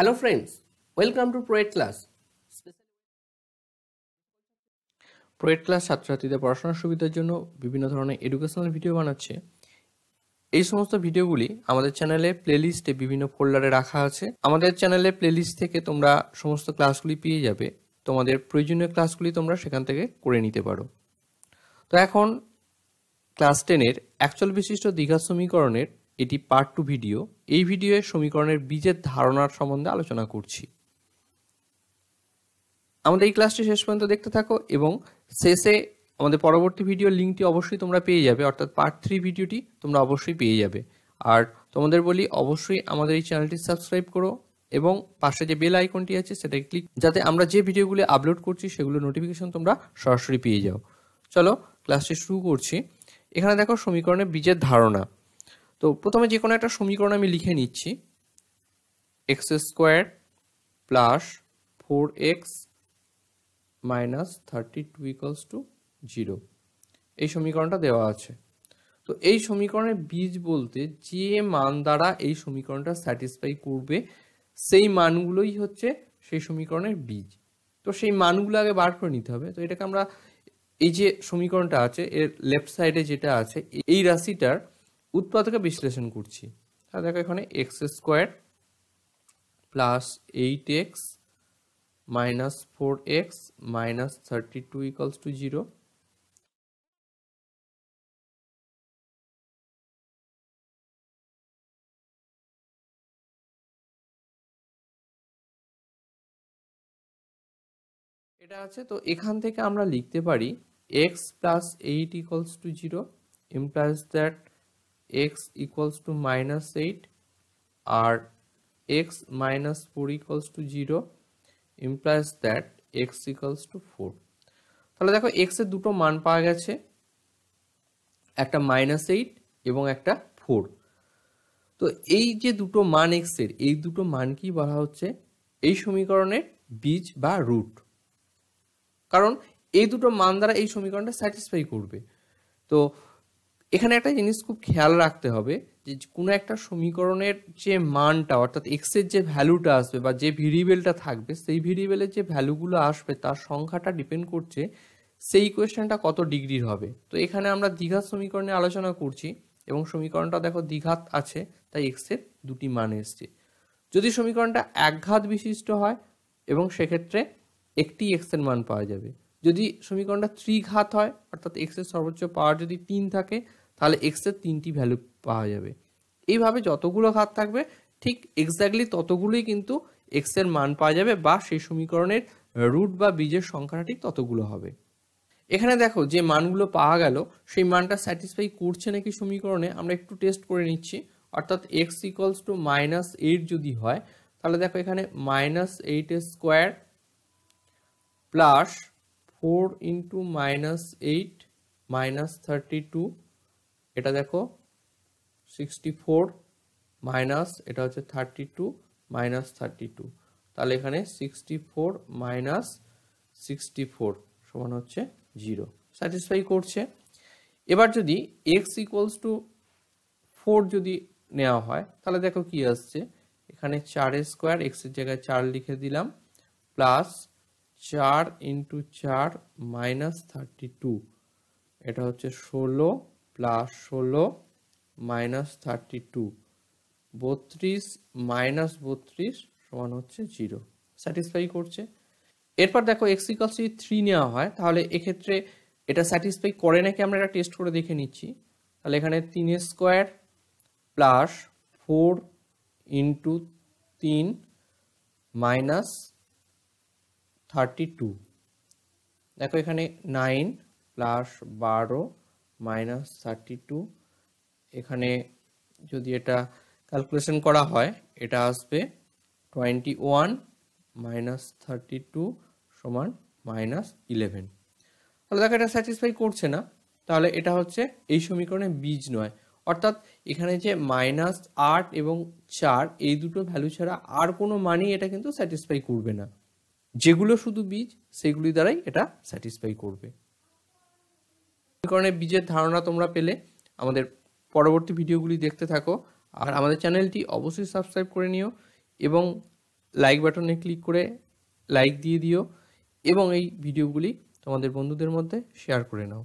hello friends welcome to প্রোয়েট class প্রোয়েট class ছাত্রছাত্রীদের পড়াশোনার সুবিধার জন্য বিভিন্ন ধরনের এডুকেশনাল ভিডিও বানাচ্ছে এই সমস্ত ভিডিওগুলি আমাদের চ্যানেলে প্লেলিস্টে বিভিন্ন ফোল্ডারে রাখা আছে আমাদের চ্যানেলে প্লেলিস্ট থেকে তোমরা সমস্ত ক্লাসগুলি পেয়ে যাবে তোমাদের প্রয়োজনীয় ক্লাসগুলি তোমরা সেখান থেকে করে নিতে পারো তো এখন ক্লাস টেনের অ্যাকচুয়াল বিশিষ্ট দ্বিঘাত সমীকরণের এটি পার্ট টু ভিডিও এই ভিডিওয়ে সমীকরণের বীজের ধারণার সম্বন্ধে আলোচনা করছি আমাদের এই ক্লাসটি শেষ পর্যন্ত দেখতে থাকো এবং শেষে আমাদের পরবর্তী ভিডিও লিঙ্কটি অবশ্যই তোমরা পেয়ে যাবে অর্থাৎ পার্ট থ্রি ভিডিওটি তোমরা অবশ্যই পেয়ে যাবে আর তোমাদের বলি অবশ্যই আমাদের এই চ্যানেলটি সাবস্ক্রাইব করো এবং পাশে যে বেল আইকনটি আছে সেটাকে ক্লিক যাতে আমরা যে ভিডিওগুলো আপলোড করছি সেগুলো নোটিফিকেশন তোমরা সরাসরি পেয়ে যাও চলো ক্লাসটি শুরু করছি এখানে দেখো সমীকরণের বীজের ধারণা তো প্রথমে যে কোনো একটা সমীকরণ আমি লিখে নিচ্ছি x square plus four x minus thirty two equals to zero এই সমীকরণটা দেওয়া আছে তো এই সমীকরণের বীজ বলতে যে মান দ্বারা এই সমীকরণটা স্যাটিসফাই করবে সেই মানগুলোই হচ্ছে সেই সমীকরণের বীজ তো সেই মানগুলো আগে বার করে নিতে হবে তো এটাকে আমরা এই যে সমীকরণটা আছে এর লেফট সাইডে যেটা আছে এই রাশিটার উৎপাদকে বিশ্লেষণ করছি তাহলে দেখো এখানে x square plus eight x minus four x minus thirty two equals to zero এটা আছে তো এখান থেকে আমরা লিখতে পারি x plus eight equals to zero implies that x equals to minus eight আর x minus four equals to zero implies that x equals to four তাহলে দেখো এর দুটো মান পাওয়া গেছে একটা মাইনাস এইট এবং একটা ফোর তো এই যে দুটো মান এর এই দুটো মান কি বলা হচ্ছে এই সমীকরণের বীজ বা রুট কারণ এই দুটো মান দ্বারা এই সমীকরণটা স্যাটিসফাই করবে তো এখানে একটা জিনিস খুব খেয়াল রাখতে হবে যে কোনো একটা সমীকরণের যে মানটা অর্থাৎ এক্সের যে ভ্যালুটা আসবে বা যে ভেরিয়েবলটা থাকবে সেই ভেরিয়েবলের যে ভ্যালুগুলো আসবে তার সংখ্যাটা ডিপেন্ড করছে সেই কোয়েশ্চেনটা কত ডিগ্রির হবে তো এখানে আমরা দীঘার সমীকরণে আলোচনা করছি এবং সমীকরণটা দেখো দ্বিঘাত আছে তাই এক্সের দুটি মান এসছে যদি সমীকরণটা একঘাত বিশিষ্ট হয় এবং সেক্ষেত্রে একটি এক্সের মান পাওয়া যাবে যদি সমীকরণটা থ্রি ঘাত হয় অর্থাৎ এক্সের সর্বোচ্চ পাওয়ার যদি তিন থাকে তাহলে এক্সের তিনটি ভ্যালু পাওয়া যাবে এইভাবে যতগুলো ঘাত থাকবে ঠিক এক্স্যাক্টলি ততগুলোই কিন্তু এক্সের মান পাওয়া যাবে বা সেই সমীকরণের রুট বা বীজের সংখ্যাটা ঠিক ততগুলো হবে এখানে দেখো যে মানগুলো পাওয়া গেল সেই মানটা স্যাটিসফাই করছে নাকি সমীকরণে আমরা একটু টেস্ট করে নিচ্ছি অর্থাৎ x equals to minus eight যদি হয় তাহলে দেখো এখানে মাইনাস এইটের square plus four into minus eight minus thirty two এটা দেখো সিক্সটি ফোর মাইনাস এটা হচ্ছে thirty two minus thirty two তাহলে এখানে sixty four minus sixty four সমান হচ্ছে জিরো স্যাটিসফাই করছে এবার যদি এক্স ইকুয়ালস টু ফোর যদি নেওয়া হয় তাহলে দেখো কি আসছে এখানে চার স্কোয়ার এক্সের জায়গায় চার লিখে দিলাম প্লাস চার ইন্টু চার মাইনাস থার্টি টু এটা হচ্ছে ষোলো প্লাস ষোলো মাইনাস থার্টি টু বত্রিশ মাইনাস বত্রিশ সমান হচ্ছে জিরো স্যাটিসফাই করছে এরপর দেখো এক্সিকলস যদি থ্রি নেওয়া হয় তাহলে এক্ষেত্রে এটা স্যাটিসফাই করে নাকি আমরা এটা টেস্ট করে দেখে নিচ্ছি তাহলে এখানে তিন স্কোয়ার প্লাস ফোর ইন্টু তিন মাইনাস থার্টি টু দেখো এখানে নাইন প্লাস বারো মাইনাস থার্টি টু এখানে যদি এটা ক্যালকুলেশন করা হয় এটা আসবে twenty one minus thirty two সমান মাইনাস ইলেভেন তাহলে দেখো এটা স্যাটিসফাই করছে না তাহলে এটা হচ্ছে এই সমীকরণে বীজ নয় অর্থাৎ এখানে যে মাইনাস আট এবং চার এই দুটো ভ্যালু ছাড়া আর কোনো মানই এটা কিন্তু স্যাটিসফাই করবে না যেগুলো শুধু বীজ সেগুলি দ্বারাই এটা স্যাটিসফাই করবে কারণে বীজের ধারণা তোমরা পেলে আমাদের পরবর্তী ভিডিওগুলি দেখতে থাকো আর আমাদের চ্যানেলটি অবশ্যই সাবস্ক্রাইব করে নিও এবং লাইক বাটনে ক্লিক করে লাইক দিয়ে দিও এবং এই ভিডিওগুলি তোমাদের বন্ধুদের মধ্যে শেয়ার করে নাও